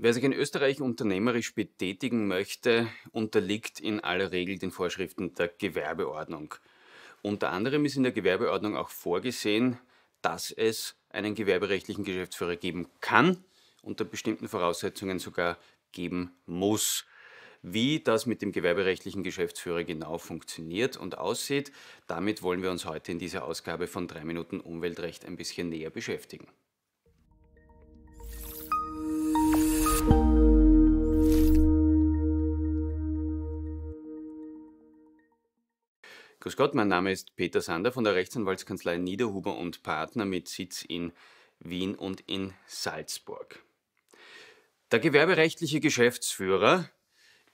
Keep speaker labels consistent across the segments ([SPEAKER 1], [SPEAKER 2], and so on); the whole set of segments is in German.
[SPEAKER 1] Wer sich in Österreich unternehmerisch betätigen möchte, unterliegt in aller Regel den Vorschriften der Gewerbeordnung. Unter anderem ist in der Gewerbeordnung auch vorgesehen, dass es einen gewerberechtlichen Geschäftsführer geben kann, unter bestimmten Voraussetzungen sogar geben muss. Wie das mit dem gewerberechtlichen Geschäftsführer genau funktioniert und aussieht, damit wollen wir uns heute in dieser Ausgabe von 3 Minuten Umweltrecht ein bisschen näher beschäftigen. Grüß Gott, mein Name ist Peter Sander von der Rechtsanwaltskanzlei Niederhuber und Partner mit Sitz in Wien und in Salzburg. Der gewerberechtliche Geschäftsführer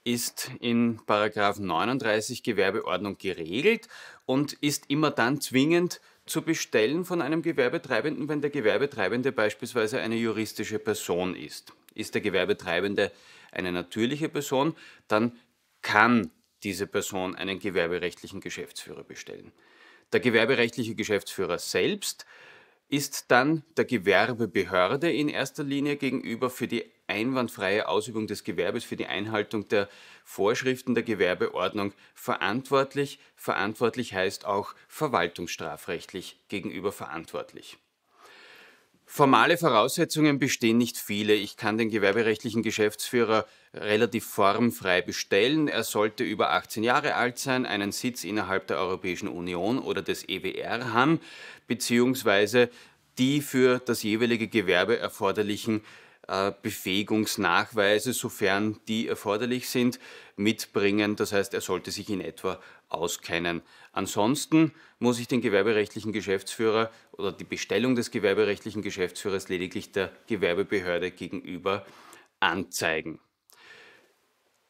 [SPEAKER 1] ist in 39 Gewerbeordnung geregelt und ist immer dann zwingend zu bestellen von einem Gewerbetreibenden, wenn der Gewerbetreibende beispielsweise eine juristische Person ist. Ist der Gewerbetreibende eine natürliche Person, dann kann diese Person einen gewerberechtlichen Geschäftsführer bestellen. Der gewerberechtliche Geschäftsführer selbst ist dann der Gewerbebehörde in erster Linie gegenüber für die einwandfreie Ausübung des Gewerbes, für die Einhaltung der Vorschriften der Gewerbeordnung verantwortlich. Verantwortlich heißt auch verwaltungsstrafrechtlich gegenüber verantwortlich. Formale Voraussetzungen bestehen nicht viele. Ich kann den gewerberechtlichen Geschäftsführer relativ formfrei bestellen. Er sollte über 18 Jahre alt sein, einen Sitz innerhalb der Europäischen Union oder des EWR haben, beziehungsweise die für das jeweilige Gewerbe erforderlichen äh, Befähigungsnachweise, sofern die erforderlich sind, mitbringen. Das heißt, er sollte sich in etwa auskennen. Ansonsten muss ich den gewerberechtlichen Geschäftsführer oder die Bestellung des gewerberechtlichen Geschäftsführers lediglich der Gewerbebehörde gegenüber anzeigen.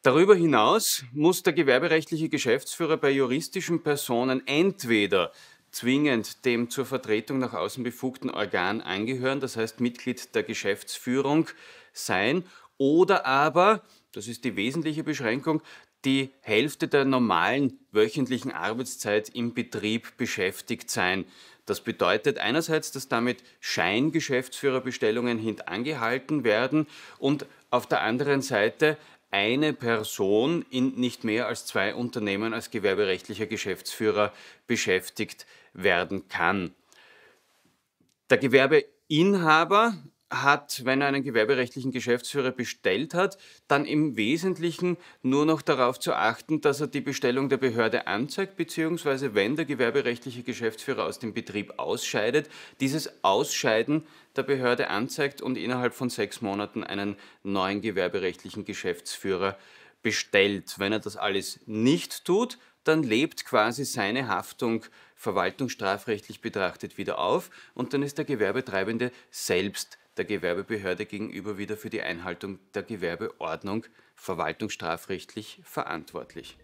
[SPEAKER 1] Darüber hinaus muss der gewerberechtliche Geschäftsführer bei juristischen Personen entweder zwingend dem zur Vertretung nach außen befugten Organ angehören, das heißt Mitglied der Geschäftsführung sein, oder aber, das ist die wesentliche Beschränkung, die Hälfte der normalen wöchentlichen Arbeitszeit im Betrieb beschäftigt sein. Das bedeutet einerseits, dass damit Scheingeschäftsführerbestellungen hintangehalten werden und auf der anderen Seite eine Person in nicht mehr als zwei Unternehmen als gewerberechtlicher Geschäftsführer beschäftigt werden kann. Der Gewerbeinhaber hat, wenn er einen gewerberechtlichen Geschäftsführer bestellt hat, dann im Wesentlichen nur noch darauf zu achten, dass er die Bestellung der Behörde anzeigt, beziehungsweise wenn der gewerberechtliche Geschäftsführer aus dem Betrieb ausscheidet, dieses Ausscheiden der Behörde anzeigt und innerhalb von sechs Monaten einen neuen gewerberechtlichen Geschäftsführer bestellt. Wenn er das alles nicht tut, dann lebt quasi seine Haftung verwaltungsstrafrechtlich betrachtet wieder auf und dann ist der Gewerbetreibende selbst der Gewerbebehörde gegenüber wieder für die Einhaltung der Gewerbeordnung verwaltungsstrafrechtlich verantwortlich.